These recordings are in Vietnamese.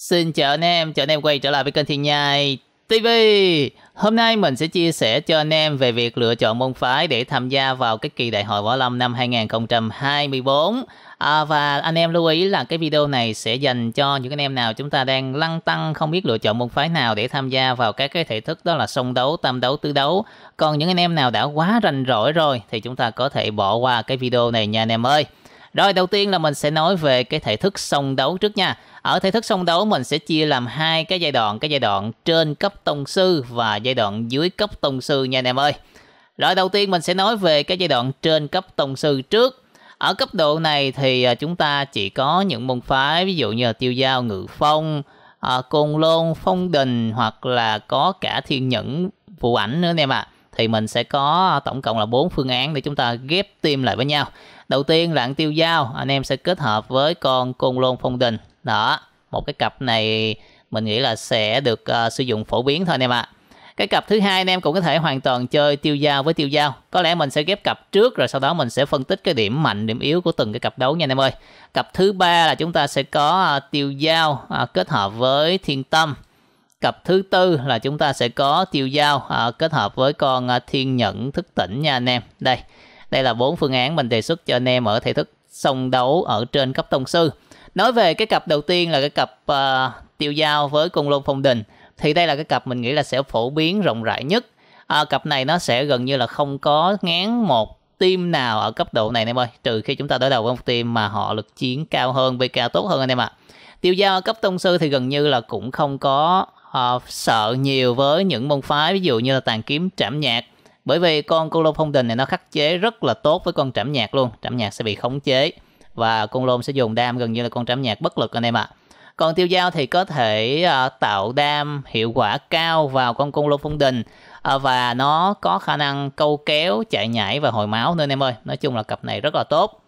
Xin chào anh em, chào anh em quay trở lại với kênh Thiên Nhai TV. Hôm nay mình sẽ chia sẻ cho anh em về việc lựa chọn môn phái để tham gia vào cái kỳ đại hội võ lâm năm 2024. À, và anh em lưu ý là cái video này sẽ dành cho những anh em nào chúng ta đang lăng tăng không biết lựa chọn môn phái nào để tham gia vào các cái thể thức đó là song đấu, tam đấu, tứ đấu. Còn những anh em nào đã quá rành rỗi rồi thì chúng ta có thể bỏ qua cái video này nha anh em ơi. Rồi đầu tiên là mình sẽ nói về cái thể thức song đấu trước nha. Ở thể thức song đấu mình sẽ chia làm hai cái giai đoạn, cái giai đoạn trên cấp tông sư và giai đoạn dưới cấp tông sư nha anh em ơi. Rồi đầu tiên mình sẽ nói về cái giai đoạn trên cấp tông sư trước. Ở cấp độ này thì à, chúng ta chỉ có những môn phái ví dụ như là tiêu giao, ngự phong, à, côn lôn, phong đình hoặc là có cả thiên nhẫn vụ ảnh nữa anh em ạ. À. Thì mình sẽ có à, tổng cộng là bốn phương án để chúng ta ghép team lại với nhau đầu tiên là ăn tiêu dao anh em sẽ kết hợp với con côn lôn phong đình đó một cái cặp này mình nghĩ là sẽ được uh, sử dụng phổ biến thôi anh em ạ à. cái cặp thứ hai anh em cũng có thể hoàn toàn chơi tiêu dao với tiêu dao có lẽ mình sẽ ghép cặp trước rồi sau đó mình sẽ phân tích cái điểm mạnh điểm yếu của từng cái cặp đấu nha anh em ơi cặp thứ ba là chúng ta sẽ có uh, tiêu dao uh, kết hợp với thiên tâm cặp thứ tư là chúng ta sẽ có tiêu dao uh, kết hợp với con uh, thiên nhẫn thức tỉnh nha anh em đây đây là bốn phương án mình đề xuất cho anh em ở thể thức song đấu ở trên cấp tông sư. Nói về cái cặp đầu tiên là cái cặp uh, tiêu giao với cung lôn phong đình thì đây là cái cặp mình nghĩ là sẽ phổ biến rộng rãi nhất. À, cặp này nó sẽ gần như là không có ngán một team nào ở cấp độ này anh em ơi trừ khi chúng ta đối đầu với một team mà họ lực chiến cao hơn VK tốt hơn anh em ạ à. tiêu giao cấp tông sư thì gần như là cũng không có uh, sợ nhiều với những môn phái ví dụ như là tàn kiếm trảm nhạc bởi vì con Côn Lôn Phong Đình này nó khắc chế rất là tốt với con Trảm Nhạc luôn. Trảm Nhạc sẽ bị khống chế và Côn Lôn sẽ dùng đam gần như là con Trảm Nhạc bất lực anh em ạ. Còn tiêu dao thì có thể uh, tạo đam hiệu quả cao vào con Côn Lôn Phong Đình uh, và nó có khả năng câu kéo, chạy nhảy và hồi máu nữa anh em ơi. Nói chung là cặp này rất là tốt.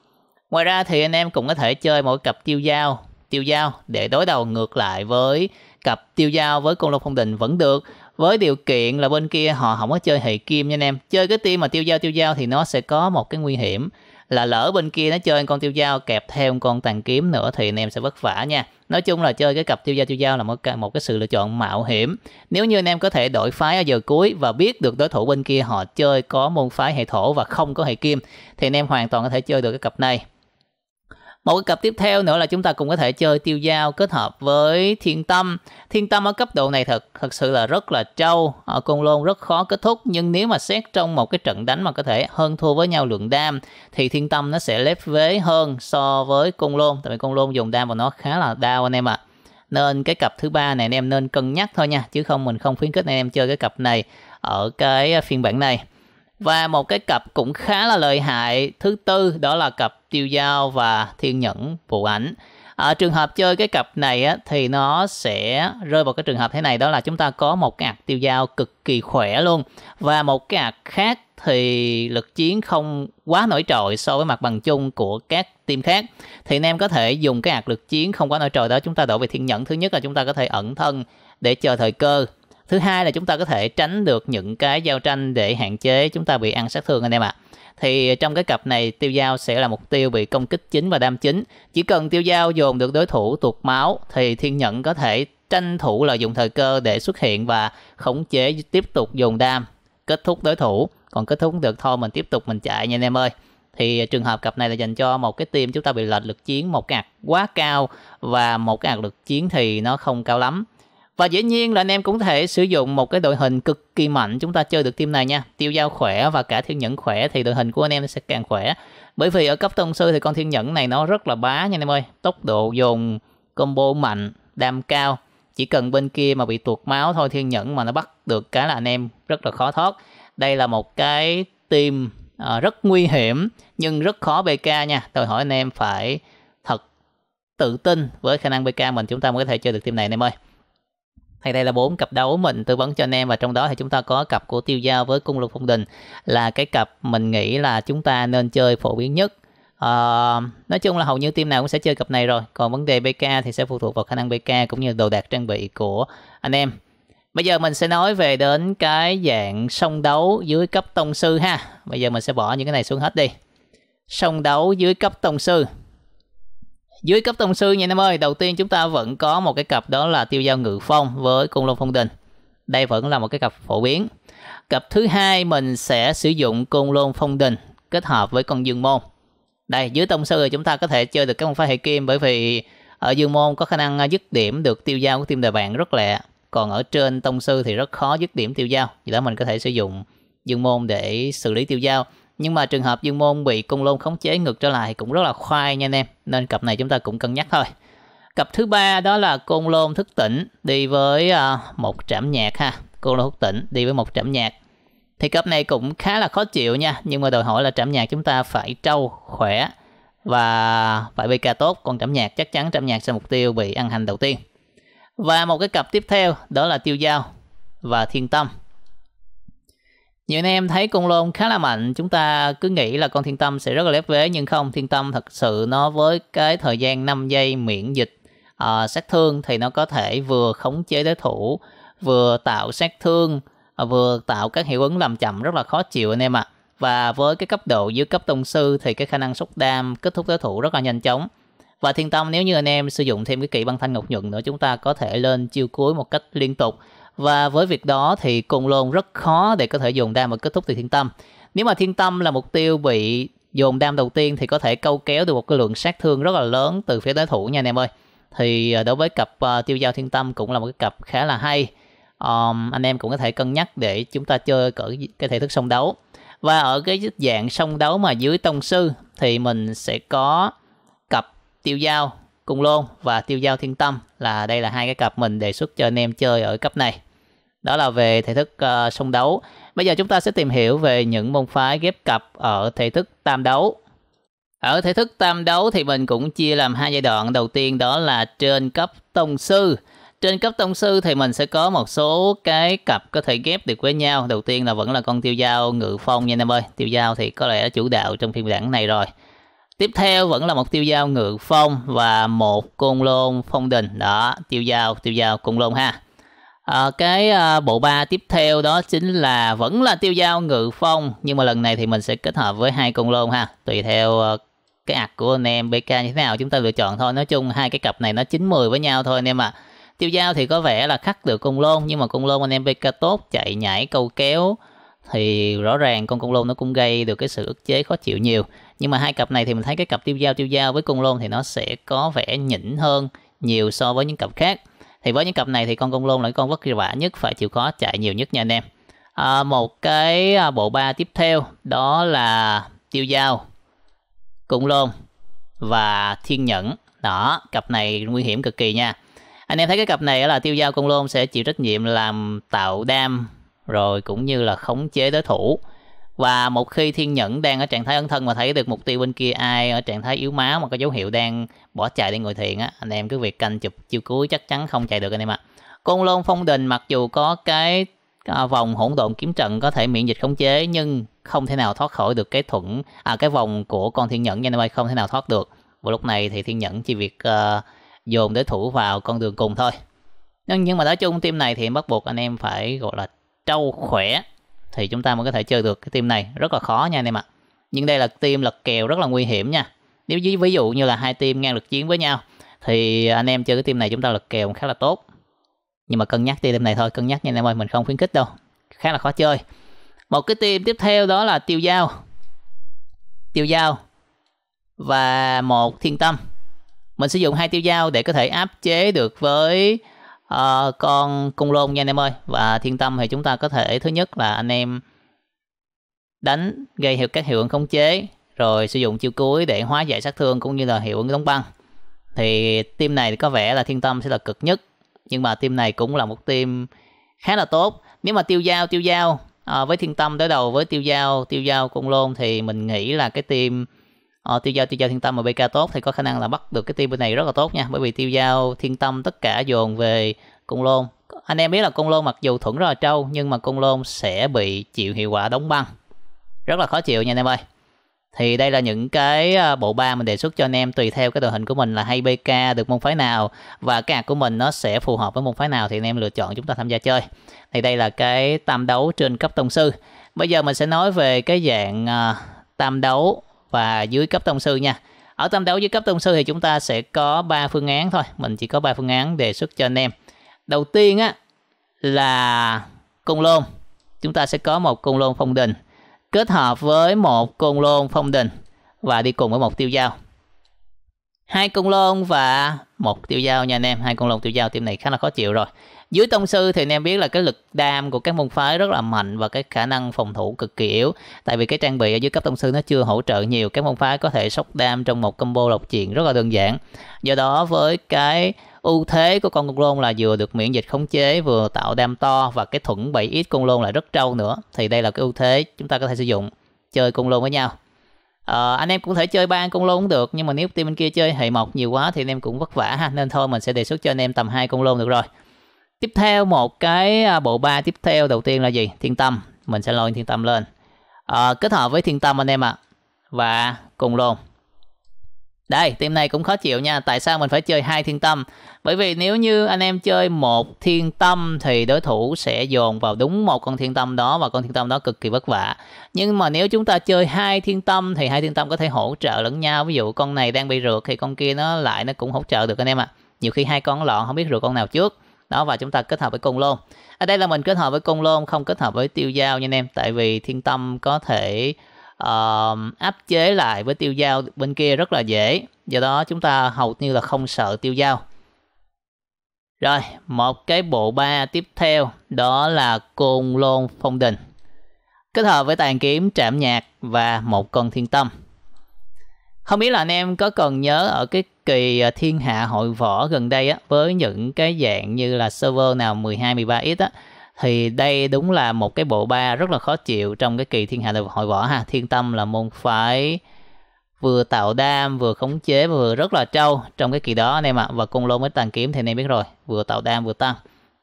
Ngoài ra thì anh em cũng có thể chơi mỗi cặp tiêu dao tiêu dao để đối đầu ngược lại với cặp tiêu dao với Côn Lôn Phong Đình vẫn được với điều kiện là bên kia họ không có chơi hệ kim nha anh em chơi cái team mà tiêu dao tiêu dao thì nó sẽ có một cái nguy hiểm là lỡ bên kia nó chơi con tiêu dao kẹp thêm con tàn kiếm nữa thì anh em sẽ vất vả nha nói chung là chơi cái cặp tiêu dao tiêu dao là một cái, một cái sự lựa chọn mạo hiểm nếu như anh em có thể đổi phái ở giờ cuối và biết được đối thủ bên kia họ chơi có môn phái hệ thổ và không có hệ kim thì anh em hoàn toàn có thể chơi được cái cặp này một cái cặp tiếp theo nữa là chúng ta cũng có thể chơi tiêu dao kết hợp với thiên tâm thiên tâm ở cấp độ này thật thật sự là rất là trâu ở côn lôn rất khó kết thúc nhưng nếu mà xét trong một cái trận đánh mà có thể hơn thua với nhau lượng đam thì thiên tâm nó sẽ lép vế hơn so với côn lôn tại vì côn lôn dùng đam và nó khá là đau anh em ạ à. nên cái cặp thứ ba này anh em nên cân nhắc thôi nha chứ không mình không khuyến khích anh em chơi cái cặp này ở cái phiên bản này và một cái cặp cũng khá là lợi hại thứ tư đó là cặp tiêu dao và thiên nhẫn vụ ảnh. ở trường hợp chơi cái cặp này á, thì nó sẽ rơi vào cái trường hợp thế này đó là chúng ta có một cái ạc tiêu dao cực kỳ khỏe luôn và một cái ạc khác thì lực chiến không quá nổi trội so với mặt bằng chung của các team khác thì anh em có thể dùng cái hạt lực chiến không quá nổi trội đó chúng ta đổi về thiên nhẫn thứ nhất là chúng ta có thể ẩn thân để chờ thời cơ thứ hai là chúng ta có thể tránh được những cái giao tranh để hạn chế chúng ta bị ăn sát thương anh em ạ à. thì trong cái cặp này tiêu dao sẽ là mục tiêu bị công kích chính và đam chính chỉ cần tiêu dao dồn được đối thủ tuột máu thì thiên nhẫn có thể tranh thủ lợi dụng thời cơ để xuất hiện và khống chế tiếp tục dồn đam kết thúc đối thủ còn kết thúc được thôi mình tiếp tục mình chạy nha anh em ơi thì trường hợp cặp này là dành cho một cái team chúng ta bị lệch lực chiến một cái quá cao và một cái ạc lực chiến thì nó không cao lắm và dĩ nhiên là anh em cũng có thể sử dụng một cái đội hình cực kỳ mạnh chúng ta chơi được team này nha. Tiêu giao khỏe và cả thiên nhẫn khỏe thì đội hình của anh em sẽ càng khỏe. Bởi vì ở cấp tông sư thì con thiên nhẫn này nó rất là bá nha anh em ơi. Tốc độ dùng combo mạnh, đam cao. Chỉ cần bên kia mà bị tuột máu thôi thiên nhẫn mà nó bắt được cái là anh em rất là khó thoát. Đây là một cái team à, rất nguy hiểm nhưng rất khó BK nha. đòi hỏi anh em phải thật tự tin với khả năng BK mình chúng ta mới có thể chơi được team này anh em ơi thì đây là bốn cặp đấu mình tư vấn cho anh em và trong đó thì chúng ta có cặp của tiêu giao với cung lục phong đình là cái cặp mình nghĩ là chúng ta nên chơi phổ biến nhất Uh, nói chung là hầu như team nào cũng sẽ chơi cặp này rồi còn vấn đề bk thì sẽ phụ thuộc vào khả năng bk cũng như đồ đạc trang bị của anh em bây giờ mình sẽ nói về đến cái dạng song đấu dưới cấp tông sư ha bây giờ mình sẽ bỏ những cái này xuống hết đi song đấu dưới cấp tông sư dưới cấp tông sư nha anh em ơi, đầu tiên chúng ta vẫn có một cái cặp đó là tiêu giao ngự phong với cung long phong đình. Đây vẫn là một cái cặp phổ biến. Cặp thứ hai mình sẽ sử dụng cung long phong đình kết hợp với con dương môn. Đây, dưới tông sư chúng ta có thể chơi được cái môn phái hệ kim bởi vì ở dương môn có khả năng à, dứt điểm được tiêu giao của team đời bạn rất lẹ. Còn ở trên tông sư thì rất khó dứt điểm tiêu giao. Vì đó mình có thể sử dụng dương môn để xử lý tiêu giao nhưng mà trường hợp dương môn bị cung lôn khống chế ngược trở lại cũng rất là khoai nha anh em nên cặp này chúng ta cũng cân nhắc thôi cặp thứ ba đó là côn lôn thức tỉnh đi với à, một trạm nhạc ha côn lôn thức tỉnh đi với một trạm nhạc thì cặp này cũng khá là khó chịu nha nhưng mà đòi hỏi là trạm nhạc chúng ta phải trâu khỏe và phải bk tốt còn trạm nhạc chắc chắn trạm nhạc sẽ mục tiêu bị ăn hành đầu tiên và một cái cặp tiếp theo đó là tiêu dao và thiên tâm nhiều anh em thấy con lôn khá là mạnh, chúng ta cứ nghĩ là con thiên tâm sẽ rất là lép vế nhưng không, thiên tâm thật sự nó với cái thời gian 5 giây miễn dịch uh, sát thương thì nó có thể vừa khống chế đối thủ, vừa tạo sát thương, ờ, vừa tạo các hiệu ứng làm chậm rất là khó chịu anh em ạ. À. Và với cái cấp độ dưới cấp tông sư thì cái khả năng xúc đam kết thúc đối thủ rất là nhanh chóng. Và thiên tâm nếu như anh em sử dụng thêm cái kỹ băng thanh ngọc nhuận nữa chúng ta có thể lên chiêu cuối một cách liên tục và với việc đó thì Côn Lôn rất khó để có thể dồn đam và kết thúc từ thiên tâm. Nếu mà thiên tâm là mục tiêu bị dồn đam đầu tiên thì có thể câu kéo được một cái lượng sát thương rất là lớn từ phía đối thủ nha anh em ơi. Thì ờ, đối với cặp uh, tiêu giao thiên tâm cũng là một cái cặp khá là hay. Um, anh em cũng có thể cân nhắc để chúng ta chơi cỡ cái thể thức song đấu. Và ở cái dạng song đấu mà dưới tông sư thì mình sẽ có cặp tiêu giao cùng Lôn và Tiêu Giao Thiên Tâm là đây là hai cái cặp mình đề xuất cho anh em chơi ở cấp này. Đó là về thể thức uh, ờ, song đấu. Bây giờ chúng ta sẽ tìm hiểu về những môn phái ghép cặp ở thể thức tam đấu. Ở thể thức tam đấu thì mình cũng chia làm hai giai đoạn. Đầu tiên đó là trên cấp tông sư. Trên cấp tông sư thì mình sẽ có một số cái cặp có thể ghép được với nhau. Đầu tiên là vẫn là con tiêu giao ngự phong nha anh em ơi. Tiêu giao thì có lẽ chủ đạo trong phiên bản này rồi. Tiếp theo vẫn là một tiêu dao ngự phong và một côn lôn phong đình. Đó, tiêu dao, tiêu dao côn lôn ha. À, cái à, bộ ba tiếp theo đó chính là vẫn là tiêu dao ngự phong nhưng mà lần này thì mình sẽ kết hợp với hai côn lôn ha. Tùy theo à, cái ạc của anh em BK như thế nào chúng ta lựa chọn thôi. Nói chung hai cái cặp này nó mười với nhau thôi anh em ạ. À. Tiêu dao thì có vẻ là khắc được côn lôn nhưng mà côn lôn anh em BK tốt chạy nhảy câu kéo thì rõ ràng con côn lôn nó cũng gây được cái sự ức chế khó chịu nhiều nhưng mà hai cặp này thì mình thấy cái cặp tiêu dao tiêu dao với cung lôn thì nó sẽ có vẻ nhỉnh hơn nhiều so với những cặp khác thì với những cặp này thì con cung lôn là con vất vả nhất phải chịu khó chạy nhiều nhất nha anh em à, một cái à, bộ ba tiếp theo đó là tiêu dao cung lôn và thiên nhẫn đó cặp này nguy hiểm cực kỳ nha anh em thấy cái cặp này là tiêu dao cung lôn sẽ chịu trách nhiệm làm tạo đam rồi cũng như là khống chế đối thủ và một khi thiên nhẫn đang ở trạng thái ấn thân mà thấy được mục tiêu bên kia ai ở trạng thái yếu máu mà có dấu hiệu đang bỏ chạy đi ngồi thiền á anh em cứ việc canh chụp chiêu cuối chắc chắn không chạy được anh em ạ à. côn lôn phong đình mặc dù có cái à, vòng hỗn độn kiếm trận có thể miễn dịch khống chế nhưng không thể nào thoát khỏi được cái thuẫn à cái vòng của con thiên nhẫn nha anh em ơi không thể nào thoát được và lúc này thì thiên nhẫn chỉ việc uh, dồn đối thủ vào con đường cùng thôi nhưng mà nói chung team này thì bắt buộc anh em phải gọi là trâu khỏe thì chúng ta mới có thể chơi được cái team này rất là khó nha anh em ạ nhưng đây là team lật kèo rất là nguy hiểm nha nếu như ví dụ như là hai team ngang lực chiến với nhau thì anh em chơi cái team này chúng ta lật kèo khá là tốt nhưng mà cân nhắc team này thôi cân nhắc nha anh em ơi mình không khuyến khích đâu khá là khó chơi một cái team tiếp theo đó là tiêu dao tiêu dao và một thiên tâm mình sử dụng hai tiêu dao để có thể áp chế được với à, con cung lôn nha anh em ơi và thiên tâm thì chúng ta có thể thứ nhất là anh em đánh gây hiệu các hiệu ứng khống chế rồi sử dụng chiêu cuối để hóa giải sát thương cũng như là hiệu ứng đóng băng thì team này có vẻ là thiên tâm sẽ là cực nhất nhưng mà team này cũng là một team khá là tốt nếu mà tiêu giao tiêu giao à, với thiên tâm đối đầu với tiêu giao tiêu giao cung lôn thì mình nghĩ là cái team Ờ, tiêu giao tiêu giao thiên tâm mà BK tốt thì có khả năng là bắt được cái team bên này rất là tốt nha bởi vì tiêu giao thiên tâm tất cả dồn về cung lôn anh em biết là cung lôn mặc dù thuận rất là trâu nhưng mà cung lôn sẽ bị chịu hiệu quả đóng băng rất là khó chịu nha anh em ơi thì đây là những cái à, bộ ba mình đề xuất cho anh em tùy theo cái đội hình của mình là hay BK được môn phái nào và cái hạt của mình nó sẽ phù hợp với môn phái nào thì anh em lựa chọn chúng ta tham gia chơi. Thì đây là cái tam đấu trên cấp tông sư. Bây giờ mình sẽ nói về cái dạng uh, tam đấu và dưới cấp tông sư nha. Ở tâm đấu dưới cấp tông sư thì chúng ta sẽ có 3 phương án thôi. Mình chỉ có 3 phương án đề xuất cho anh em. Đầu tiên á là cung lôn. Chúng ta sẽ có một cung lôn phong đình kết hợp với một cung lôn phong đình và đi cùng với một tiêu giao Hai cung lôn và một tiêu giao nha anh em, hai cung lôn tiêu giao team này khá là khó chịu rồi dưới tông sư thì anh em biết là cái lực đam của các môn phái rất là mạnh và cái khả năng phòng thủ cực kỳ yếu tại vì cái trang bị ở dưới cấp tông sư nó chưa hỗ trợ nhiều các môn phái có thể sốc đam trong một combo độc chuyện rất là đơn giản do đó với cái ưu thế của con côn lôn là vừa được miễn dịch khống chế vừa tạo đam to và cái thuẫn 7 ít côn lôn là rất trâu nữa thì đây là cái ưu thế chúng ta có thể sử dụng chơi côn lôn với nhau à, anh em cũng thể chơi ba côn lôn cũng được nhưng mà nếu team bên kia chơi hệ mộc nhiều quá thì anh em cũng vất vả ha nên thôi mình sẽ đề xuất cho anh em tầm hai côn lôn được rồi tiếp theo một cái à, bộ ba tiếp theo đầu tiên là gì thiên tâm mình sẽ lôi thiên tâm lên à, kết hợp với thiên tâm anh em ạ à. và cùng luôn đây team này cũng khó chịu nha tại sao mình phải chơi hai thiên tâm bởi vì nếu như anh em chơi một thiên tâm thì đối thủ sẽ dồn vào đúng một con thiên tâm đó và con thiên tâm đó cực kỳ vất vả nhưng mà nếu chúng ta chơi hai thiên tâm thì hai thiên tâm có thể hỗ trợ lẫn nhau ví dụ con này đang bị rượt thì con kia nó lại nó cũng hỗ trợ được anh em ạ à. nhiều khi hai con lọn không biết rượt con nào trước đó và chúng ta kết hợp với cung lôn ở à, đây là mình kết hợp với cung lôn không kết hợp với tiêu giao nha anh em tại vì thiên tâm có thể uh, áp chế lại với tiêu giao bên kia rất là dễ do đó chúng ta hầu như là không sợ tiêu giao rồi một cái bộ ba tiếp theo đó là cung lôn phong đình kết hợp với tàn kiếm trạm nhạc và một con thiên tâm không biết là anh em có cần nhớ ở cái kỳ à, thiên hạ hội võ gần đây á, với những cái dạng như là server nào 12, 13x á, thì đây đúng là một cái bộ ba rất là khó chịu trong cái kỳ thiên hạ hội võ ha. Thiên tâm là môn phái vừa tạo đam vừa khống chế vừa rất là trâu trong cái kỳ đó anh em ạ à. và cung lô mới tàn kiếm thì anh em biết rồi vừa tạo đam vừa tăng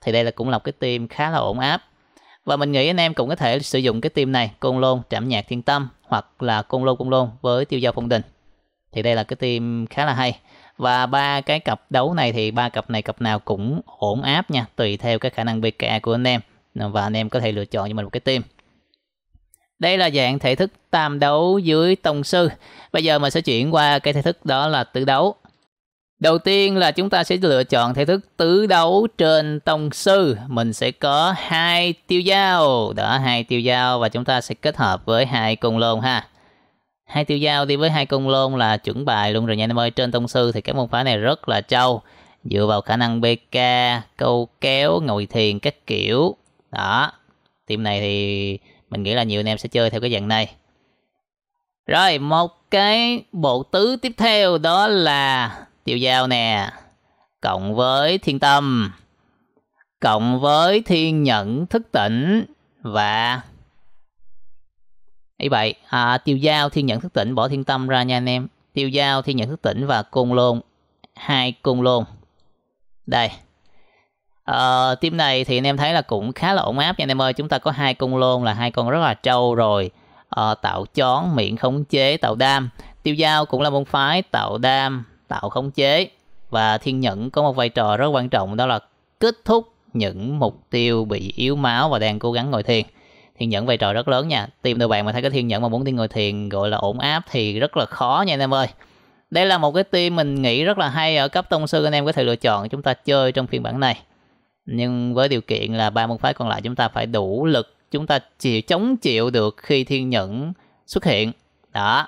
thì đây là cũng là một cái team khá là ổn áp và mình nghĩ anh em cũng có thể sử dụng cái team này cung lô trảm nhạc thiên tâm hoặc là cung lô cung lô với tiêu giao phong đình thì đây là cái team khá là hay và ba cái cặp đấu này thì ba cặp này cặp nào cũng ổn áp nha, tùy theo cái khả năng PKA của anh em và anh em có thể lựa chọn cho mình một cái team. Đây là dạng thể thức tam đấu dưới tông sư. Bây giờ mình sẽ chuyển qua cái thể thức đó là tứ đấu. Đầu tiên là chúng ta sẽ lựa chọn thể thức tứ đấu trên tông sư. Mình sẽ có hai tiêu dao. Đó, hai tiêu dao và chúng ta sẽ kết hợp với hai cung lôn ha hai tiêu dao đi với hai công lôn là chuẩn bài luôn rồi nha em ơi trên tông sư thì cái môn phái này rất là trâu dựa vào khả năng bk câu kéo ngồi thiền các kiểu đó team này thì mình nghĩ là nhiều anh em sẽ chơi theo cái dạng này rồi một cái bộ tứ tiếp theo đó là tiêu dao nè cộng với thiên tâm cộng với thiên nhẫn thức tỉnh và Ý vậy, à, tiêu giao thiên nhận thức tỉnh bỏ thiên tâm ra nha anh em. Tiêu giao thiên nhận thức tỉnh và côn lôn. hai côn lôn. Đây. À, team này thì anh em thấy là cũng khá là ổn áp nha anh em ơi. Chúng ta có hai côn lôn là hai con rất là trâu rồi. À, tạo chón, miệng khống chế, tạo đam. Tiêu giao cũng là môn phái tạo đam, tạo khống chế. Và thiên nhẫn có một vai trò rất quan trọng đó là kết thúc những mục tiêu bị yếu máu và đang cố gắng ngồi thiền thiên nhẫn vai trò rất lớn nha tìm được bạn mà thấy cái thiên nhẫn mà muốn đi ngồi thiền gọi là ổn áp thì rất là khó nha anh em ơi đây là một cái team mình nghĩ rất là hay ở cấp tông sư anh em có thể lựa chọn chúng ta chơi trong phiên bản này nhưng với điều kiện là ba môn phái còn lại chúng ta phải đủ lực chúng ta chịu chống chịu được khi thiên nhẫn xuất hiện đó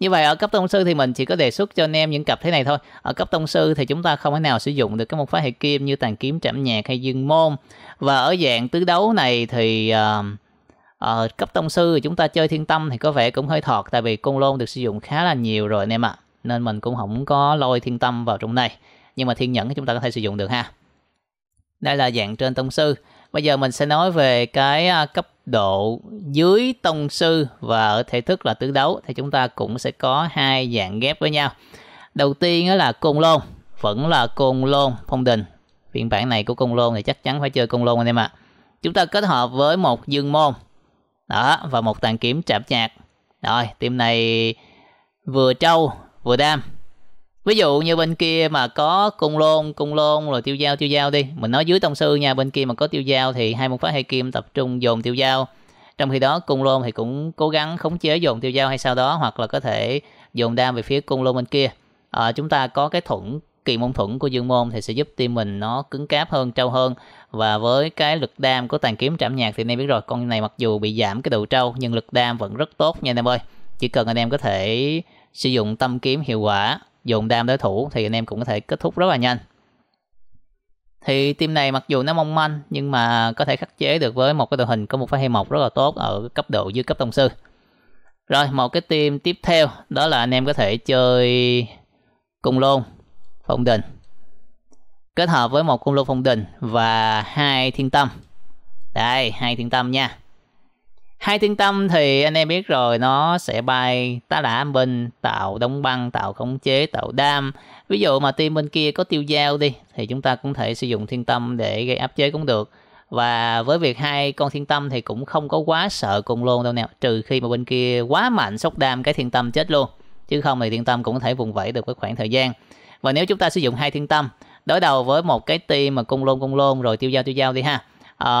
như vậy ở cấp tông sư thì mình chỉ có đề xuất cho anh em những cặp thế này thôi ở cấp tông sư thì chúng ta không thể nào sử dụng được cái môn phái hệ kim như tàn kiếm trảm nhạc hay dương môn và ở dạng tứ đấu này thì uh, ở ờ, cấp tông sư chúng ta chơi thiên tâm thì có vẻ cũng hơi thọt tại vì côn lôn được sử dụng khá là nhiều rồi anh em ạ. À. Nên mình cũng không có lôi thiên tâm vào trong này. Nhưng mà thiên nhẫn chúng ta có thể sử dụng được ha. Đây là dạng trên tông sư. Bây giờ mình sẽ nói về cái à, cấp độ dưới tông sư và ở thể thức là tứ đấu thì chúng ta cũng sẽ có hai dạng ghép với nhau. Đầu tiên là côn lôn, vẫn là côn lôn phong đình. Phiên bản này của côn lôn thì chắc chắn phải chơi côn lôn anh em ạ. À. Chúng ta kết hợp với một dương môn đó và một tàn kiếm chạm nhạc rồi team này vừa trâu vừa đam ví dụ như bên kia mà có cung lôn cung lôn rồi tiêu dao tiêu dao đi mình nói dưới tông sư nha bên kia mà có tiêu dao thì hai môn phái hay kim tập trung dồn tiêu dao trong khi đó cung lôn thì cũng cố gắng khống chế dồn tiêu dao hay sau đó hoặc là có thể dồn đam về phía cung lôn bên kia à, chúng ta có cái thuận kỳ môn thuẫn của dương môn thì sẽ giúp team mình nó cứng cáp hơn trâu hơn và với cái lực đam của tàn kiếm trảm nhạc thì anh em biết rồi con này mặc dù bị giảm cái độ trâu nhưng lực đam vẫn rất tốt nha anh em ơi chỉ cần anh em có thể sử dụng tâm kiếm hiệu quả dùng đam đối thủ thì anh em cũng có thể kết thúc rất là nhanh thì team này mặc dù nó mong manh nhưng mà có thể khắc chế được với một cái đội hình có một phát hay mộc rất là tốt ở cấp độ dưới cấp tông sư rồi một cái team tiếp theo đó là anh em có thể chơi cùng luôn phong đình kết hợp với một cung lô phong đình và hai thiên tâm đây hai thiên tâm nha hai thiên tâm thì anh em biết rồi nó sẽ bay tá đả âm binh tạo đóng băng tạo khống chế tạo đam ví dụ mà team bên kia có tiêu dao đi thì chúng ta cũng thể sử dụng thiên tâm để gây áp chế cũng được và với việc hai con thiên tâm thì cũng không có quá sợ cung lô đâu nè trừ khi mà bên kia quá mạnh sốc đam cái thiên tâm chết luôn chứ không thì thiên tâm cũng có thể vùng vẫy được cái khoảng thời gian và nếu chúng ta sử dụng hai thiên tâm đối đầu với một cái ti mà cung lôn cung lôn rồi tiêu dao tiêu dao đi ha à,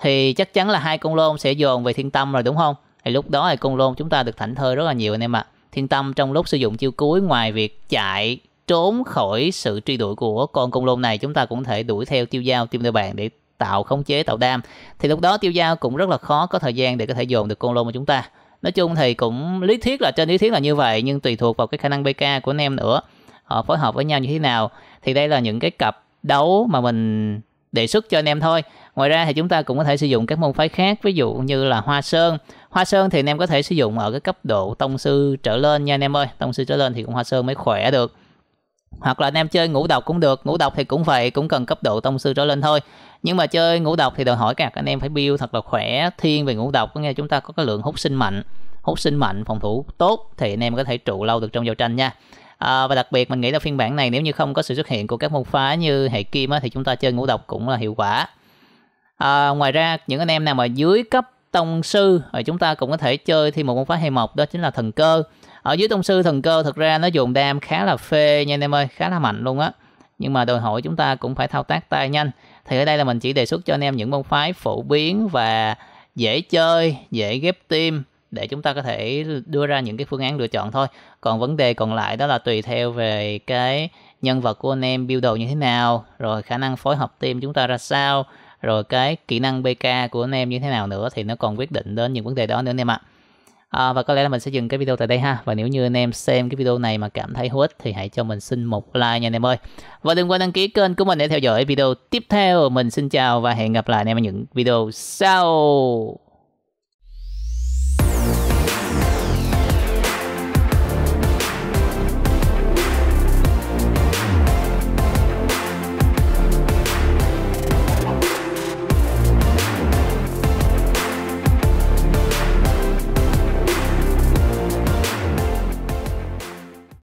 thì chắc chắn là hai cung lôn sẽ dồn về thiên tâm rồi đúng không thì lúc đó thì cung lôn chúng ta được thảnh thơi rất là nhiều anh em ạ thiên tâm trong lúc sử dụng chiêu cuối ngoài việc chạy trốn khỏi sự truy đuổi của con cung lôn này chúng ta cũng thể đuổi theo tiêu dao tiêu nơi bạn để tạo khống chế tạo đam thì lúc đó tiêu dao cũng rất là khó có thời gian để có thể dồn được con lôn của chúng ta nói chung thì cũng lý thuyết là trên lý thuyết là như vậy nhưng tùy thuộc vào cái khả năng bk của anh em nữa họ phối hợp với nhau như thế nào thì đây là những cái cặp đấu mà mình đề xuất cho anh em thôi ngoài ra thì chúng ta cũng có thể sử dụng các môn phái khác ví dụ như là hoa sơn hoa sơn thì anh em có thể sử dụng ở cái cấp độ tông sư trở lên nha anh em ơi tông sư trở lên thì cũng hoa sơn mới khỏe được hoặc là anh em chơi ngũ độc cũng được ngũ độc thì cũng vậy cũng cần cấp độ tông sư trở lên thôi nhưng mà chơi ngũ độc thì đòi hỏi các anh em phải build thật là khỏe thiên về ngũ độc có nghĩa chúng ta có cái lượng hút sinh mạnh hút sinh mạnh phòng thủ tốt thì anh em có thể trụ lâu được trong giao tranh nha à, và đặc biệt mình nghĩ là phiên bản này nếu như không có sự xuất hiện của các môn phá như hệ kim á, thì chúng ta chơi ngũ độc cũng là hiệu quả à, ngoài ra những anh em nào mà dưới cấp tông sư thì ờ, chúng ta cũng có thể chơi thêm một môn phá hay một đó chính là thần cơ ở dưới tông sư thần cơ thực ra nó dùng đam khá là phê nha anh em ơi khá là mạnh luôn á nhưng mà đòi hỏi chúng ta cũng phải thao tác tay nhanh thì ở đây là mình chỉ đề xuất cho anh em những môn phái phổ biến và dễ chơi dễ ghép team để chúng ta có thể đưa ra những cái phương án lựa chọn thôi còn vấn đề còn lại đó là tùy theo về cái nhân vật của anh em build đầu như thế nào rồi khả năng phối hợp team chúng ta ra sao rồi cái kỹ năng bk của anh em như thế nào nữa thì nó còn quyết định đến những vấn đề đó nữa anh em ạ à. À, và có lẽ là mình sẽ dừng cái video tại đây ha. Và nếu như anh em xem cái video này mà cảm thấy hữu ích thì hãy cho mình xin một like nha anh em ơi. Và đừng quên đăng ký kênh của mình để theo dõi video tiếp theo. Mình xin chào và hẹn gặp lại anh em ở những video sau.